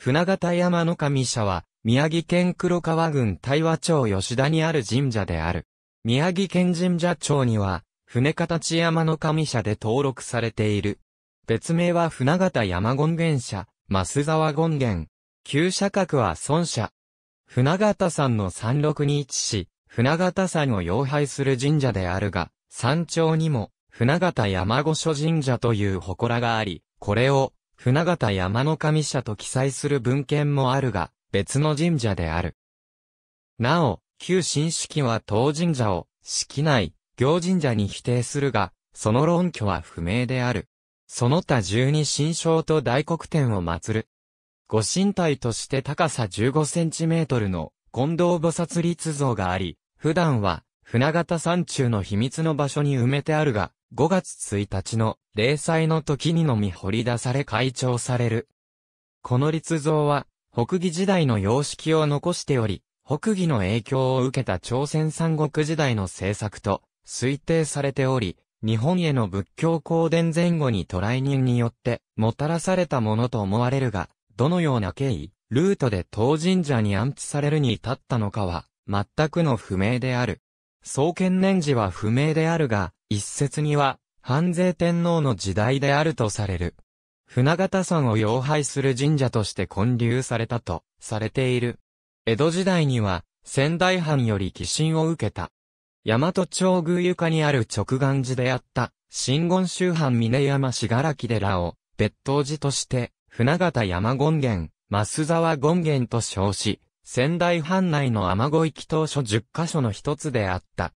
船形山の神社は、宮城県黒川郡大和町吉田にある神社である。宮城県神社町には、船形山の神社で登録されている。別名は船形山権現社、増沢権現。旧社格は孫社。船形山の山麓に位置し、船形山を要拝する神社であるが、山頂にも、船形山御所神社という祠があり、これを、船形山の神社と記載する文献もあるが、別の神社である。なお、旧新式は当神社を、式内、行神社に否定するが、その論拠は不明である。その他十二神章と大黒天を祀る。ご神体として高さ15センチメートルの近藤菩薩立像があり、普段は船形山中の秘密の場所に埋めてあるが、5月1日の霊祭の時にのみ掘り出され開帳される。この立像は、北魏時代の様式を残しており、北魏の影響を受けた朝鮮三国時代の政策と推定されており、日本への仏教公伝前後に渡来人によってもたらされたものと思われるが、どのような経緯、ルートで当神社に安置されるに至ったのかは、全くの不明である。創建年時は不明であるが、一説には、半税天皇の時代であるとされる。船形山を要拝する神社として建立されたと、されている。江戸時代には、仙台藩より寄進を受けた。大和町宮床にある直願寺であった、新言宗藩峰山しがらき寺を、別当寺として、船形山権現、増沢権現と称し、仙台藩内の雨乞い祈祷所10カ所の一つであった。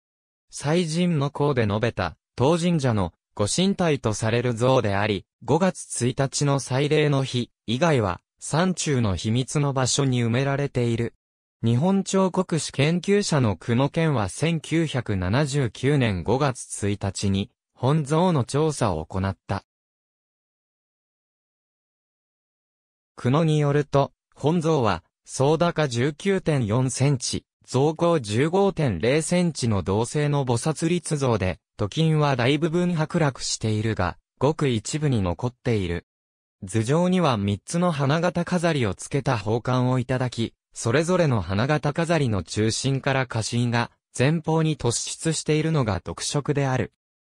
祭神の項で述べた、当神社のご神体とされる像であり、5月1日の祭礼の日以外は、山中の秘密の場所に埋められている。日本彫刻史研究者の久野健は1979年5月1日に、本像の調査を行った。久野によると、本像は、総高19.4センチ、造高15.0センチの銅製の菩薩立像で、土金は大部分剥落しているが、ごく一部に残っている。頭上には3つの花形飾りをつけた宝冠をいただき、それぞれの花形飾りの中心から花心が前方に突出しているのが特色である。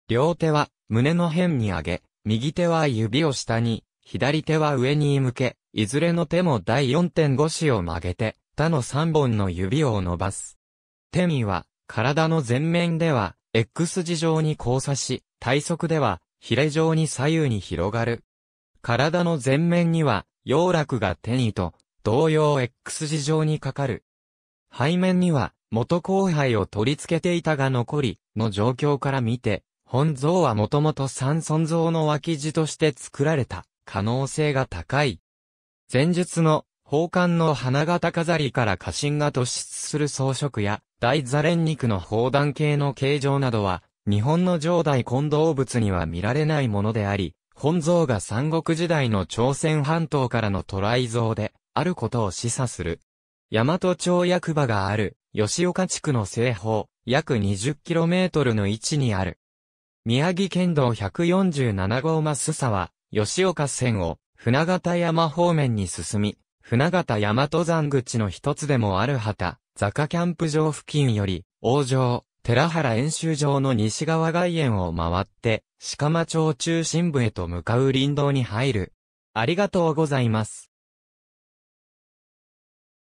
両手は胸の辺に上げ、右手は指を下に、左手は上に向け、いずれの手も第4.5子を曲げて、他の3本の指を伸ばす。手身は、体の前面では、X 字状に交差し、体側では、ヒレ状に左右に広がる。体の前面には、洋楽が手にと、同様 X 字状にかかる。背面には、元後輩を取り付けていたが残り、の状況から見て、本像はもともと三尊像の脇地として作られた可能性が高い。前述の宝冠の花形飾りから花芯が突出する装飾や、大座連肉の砲弾系の形状などは、日本の上代混動物には見られないものであり、本像が三国時代の朝鮮半島からの渡来像で、あることを示唆する。大和町役場がある、吉岡地区の西方、約 20km の位置にある。宮城県道147号マスサは、吉岡線を船形山方面に進み、船形大和山口の一つでもある旗、坂キャンプ場付近より、王城、寺原演習場の西側外苑を回って、鹿間町中心部へと向かう林道に入る。ありがとうございます。